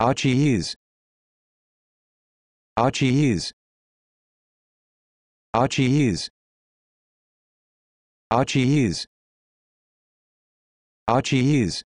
Achies. Achies. Achies. Achies. Achies.